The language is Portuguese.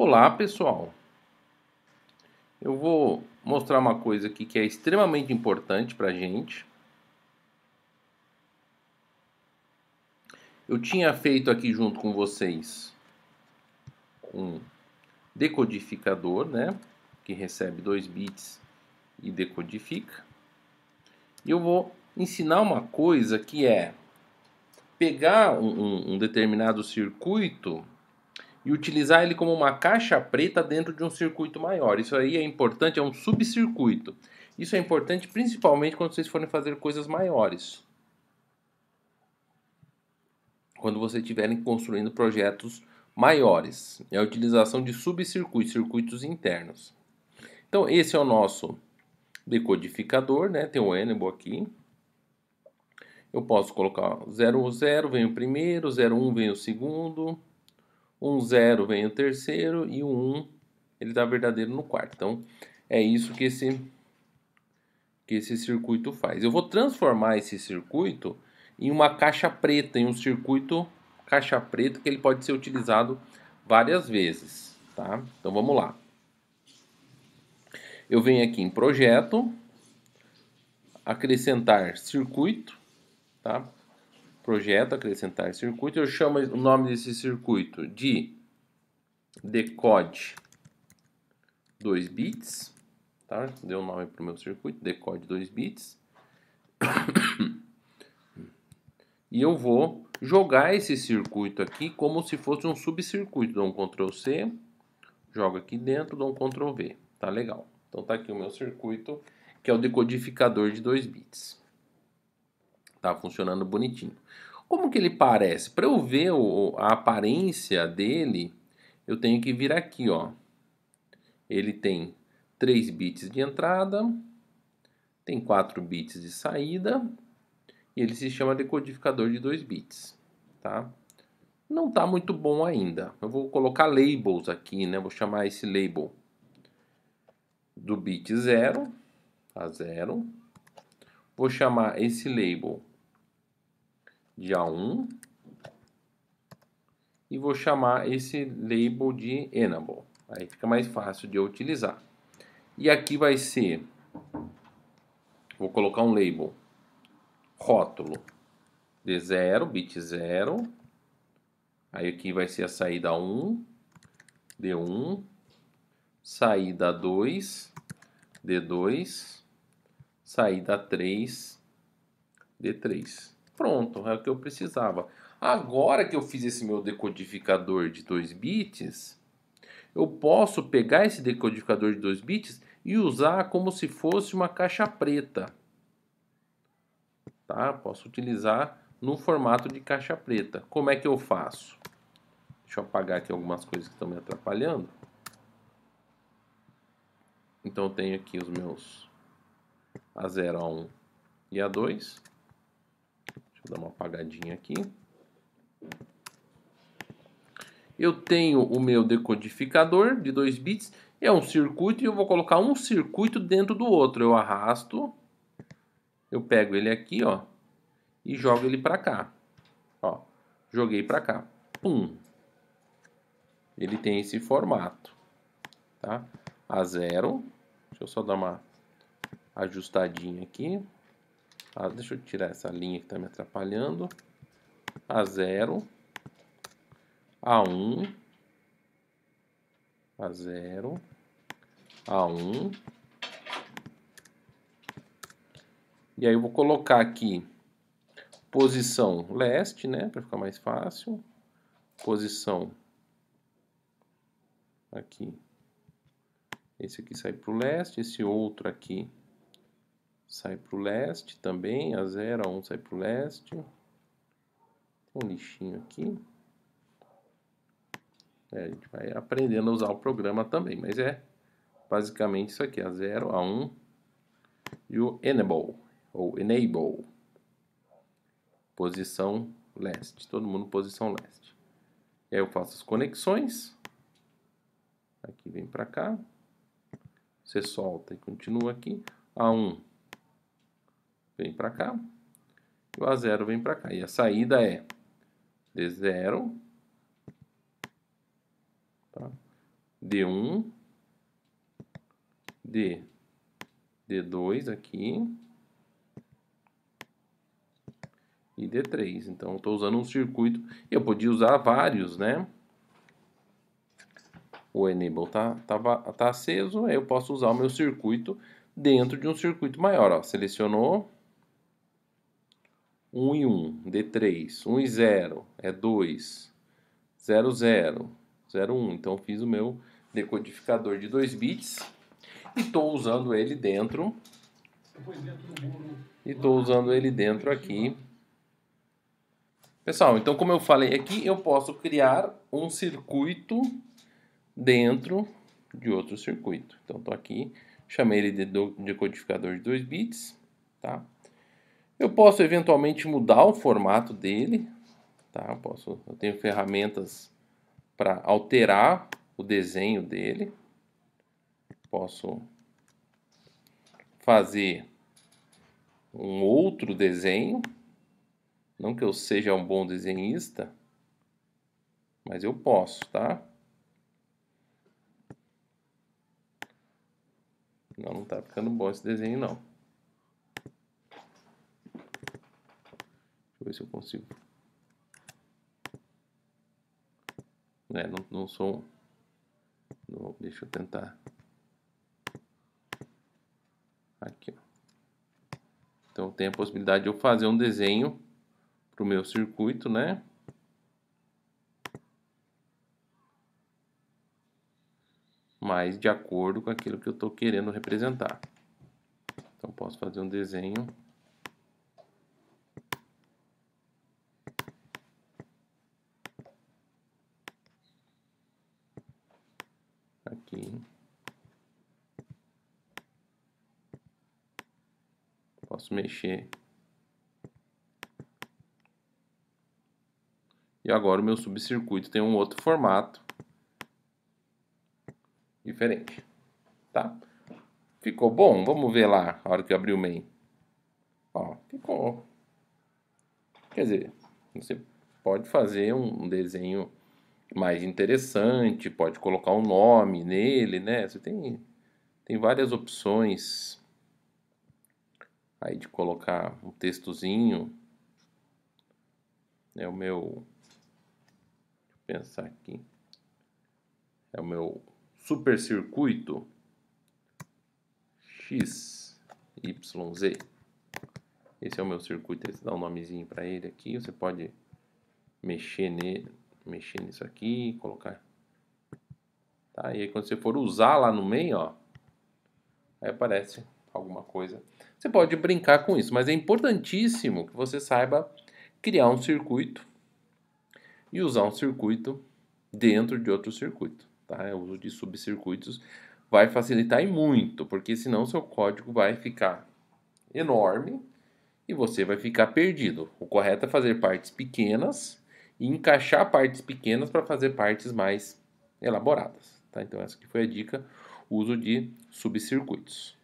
Olá pessoal, eu vou mostrar uma coisa aqui que é extremamente importante para a gente. Eu tinha feito aqui junto com vocês um decodificador, né, que recebe dois bits e decodifica. E eu vou ensinar uma coisa que é pegar um, um, um determinado circuito e utilizar ele como uma caixa preta dentro de um circuito maior. Isso aí é importante, é um subcircuito. Isso é importante principalmente quando vocês forem fazer coisas maiores. Quando vocês estiverem construindo projetos maiores. É a utilização de subcircuitos, circuitos internos. Então, esse é o nosso decodificador, né? Tem o Enable aqui. Eu posso colocar 0 vem o primeiro, 1 vem o segundo, um 0 vem o terceiro e o um 1 ele dá tá verdadeiro no quarto. Então é isso que esse que esse circuito faz. Eu vou transformar esse circuito em uma caixa preta, em um circuito caixa preta que ele pode ser utilizado várias vezes, tá? Então vamos lá. Eu venho aqui em projeto, acrescentar circuito, tá? projeto acrescentar circuito, eu chamo o nome desse circuito de decode 2 bits, tá? Deu o nome para o meu circuito, decode 2 bits. e eu vou jogar esse circuito aqui como se fosse um subcircuito. Dou um Ctrl C, jogo aqui dentro, dou um Ctrl V. Tá legal. Então tá aqui o meu circuito, que é o decodificador de 2 bits. Tá funcionando bonitinho. Como que ele parece? Para eu ver o, a aparência dele, eu tenho que vir aqui, ó. Ele tem 3 bits de entrada, tem 4 bits de saída, e ele se chama decodificador de 2 bits, tá? Não tá muito bom ainda. Eu vou colocar labels aqui, né? Vou chamar esse label do bit 0 a 0. Vou chamar esse label dia 1 e vou chamar esse label de enable. Aí fica mais fácil de utilizar. E aqui vai ser, vou colocar um label, rótulo de 0, bit 0. Aí aqui vai ser a saída 1, D1, saída 2, D2, saída 3, D3. Pronto, é o que eu precisava. Agora que eu fiz esse meu decodificador de 2 bits, eu posso pegar esse decodificador de 2 bits e usar como se fosse uma caixa preta. Tá? Posso utilizar no formato de caixa preta. Como é que eu faço? Deixa eu apagar aqui algumas coisas que estão me atrapalhando. Então eu tenho aqui os meus A0, A1 e A2. Deixa eu dar uma apagadinha aqui. Eu tenho o meu decodificador de 2 bits, é um circuito e eu vou colocar um circuito dentro do outro. Eu arrasto, eu pego ele aqui, ó, e jogo ele para cá. Ó, joguei para cá. Pum. Ele tem esse formato, tá? A zero. Deixa eu só dar uma ajustadinha aqui. Tá? Deixa eu tirar essa linha que está me atrapalhando. A0, A1, A0, A1. E aí eu vou colocar aqui posição leste, né, para ficar mais fácil. Posição aqui. Esse aqui sai para o leste, esse outro aqui sai para o leste também, a 0, a 1 sai para o leste. Tem um lixinho aqui. É, a gente vai aprendendo a usar o programa também, mas é basicamente isso aqui, a 0, a 1 e o enable, ou enable, posição leste, todo mundo posição leste. aí eu faço as conexões, aqui vem para cá, você solta e continua aqui, a 1 vem para cá. E o A0 vem para cá. E a saída é D0, tá? D1, D, D2 aqui e D3. Então, estou usando um circuito. Eu podia usar vários, né? O enable tá, tá, tá aceso, aí eu posso usar o meu circuito dentro de um circuito maior. Ó. Selecionou, 1 e 1, D3, 1 e 0 é 2, 0, 0, 0, 1. Então eu fiz o meu decodificador de 2 bits e estou usando ele dentro. E estou usando ele dentro aqui. Pessoal, então como eu falei aqui, eu posso criar um circuito dentro de outro circuito. Então estou aqui, chamei ele de decodificador de 2 bits, tá? Eu posso eventualmente mudar o formato dele, tá? Eu posso, eu tenho ferramentas para alterar o desenho dele. Posso fazer um outro desenho. Não que eu seja um bom desenhista, mas eu posso, tá? Não, não tá ficando bom esse desenho não. eu ver se eu consigo. É, não, não sou. Não, deixa eu tentar. Aqui, Então tem a possibilidade de eu fazer um desenho para o meu circuito, né? Mas de acordo com aquilo que eu estou querendo representar. Então posso fazer um desenho aqui. Posso mexer. E agora o meu subcircuito tem um outro formato diferente. Tá? Ficou bom? Vamos ver lá a hora que eu abri o main. Ó, ficou. Quer dizer, você pode fazer um desenho mais interessante, pode colocar um nome nele, né? Você tem, tem várias opções aí de colocar um textozinho. É o meu. pensar aqui. É o meu super circuito X, Y, Z. Esse é o meu circuito, Você dá um nomezinho para ele aqui. Você pode mexer nele, mexer nisso aqui, colocar. Tá? E aí quando você for usar lá no meio, ó, aí aparece alguma coisa. Você pode brincar com isso, mas é importantíssimo que você saiba criar um circuito e usar um circuito dentro de outro circuito. Tá? É, o uso de subcircuitos vai facilitar e muito, porque senão seu código vai ficar enorme e você vai ficar perdido. O correto é fazer partes pequenas e encaixar partes pequenas para fazer partes mais elaboradas. Tá? Então essa que foi a dica, uso de subcircuitos.